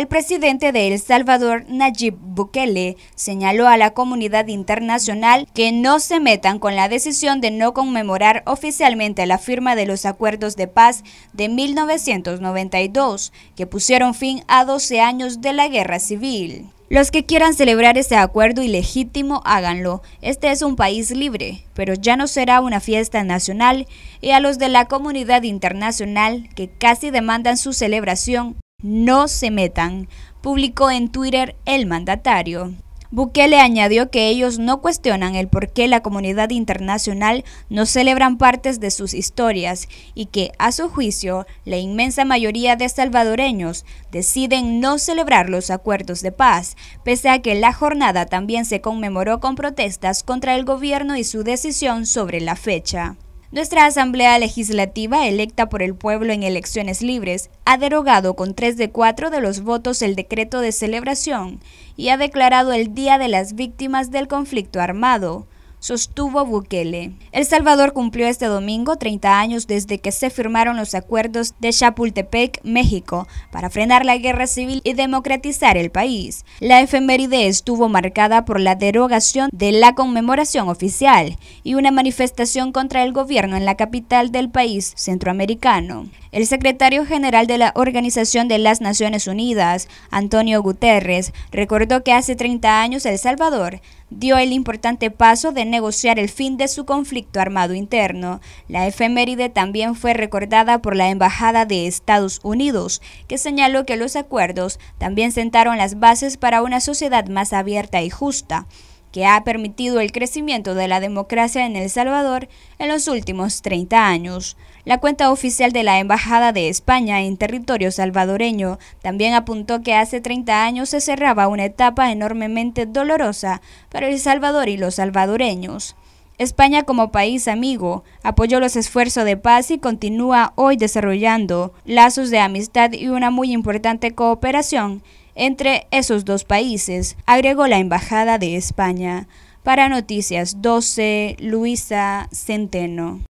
El presidente de El Salvador, Nayib Bukele, señaló a la comunidad internacional que no se metan con la decisión de no conmemorar oficialmente la firma de los acuerdos de paz de 1992, que pusieron fin a 12 años de la guerra civil. Los que quieran celebrar ese acuerdo ilegítimo, háganlo. Este es un país libre, pero ya no será una fiesta nacional y a los de la comunidad internacional que casi demandan su celebración, no se metan, publicó en Twitter el mandatario. Bukele añadió que ellos no cuestionan el por qué la comunidad internacional no celebran partes de sus historias y que, a su juicio, la inmensa mayoría de salvadoreños deciden no celebrar los acuerdos de paz, pese a que la jornada también se conmemoró con protestas contra el gobierno y su decisión sobre la fecha. Nuestra Asamblea Legislativa, electa por el pueblo en elecciones libres, ha derogado con tres de cuatro de los votos el decreto de celebración y ha declarado el Día de las Víctimas del Conflicto Armado sostuvo Bukele. El Salvador cumplió este domingo 30 años desde que se firmaron los acuerdos de Chapultepec, México, para frenar la guerra civil y democratizar el país. La efeméride estuvo marcada por la derogación de la conmemoración oficial y una manifestación contra el gobierno en la capital del país centroamericano. El secretario general de la Organización de las Naciones Unidas, Antonio Guterres, recordó que hace 30 años El Salvador dio el importante paso de negociar el fin de su conflicto armado interno. La efeméride también fue recordada por la Embajada de Estados Unidos, que señaló que los acuerdos también sentaron las bases para una sociedad más abierta y justa que ha permitido el crecimiento de la democracia en El Salvador en los últimos 30 años. La cuenta oficial de la Embajada de España en territorio salvadoreño también apuntó que hace 30 años se cerraba una etapa enormemente dolorosa para El Salvador y los salvadoreños. España como país amigo apoyó los esfuerzos de paz y continúa hoy desarrollando lazos de amistad y una muy importante cooperación entre esos dos países, agregó la Embajada de España. Para Noticias 12, Luisa Centeno.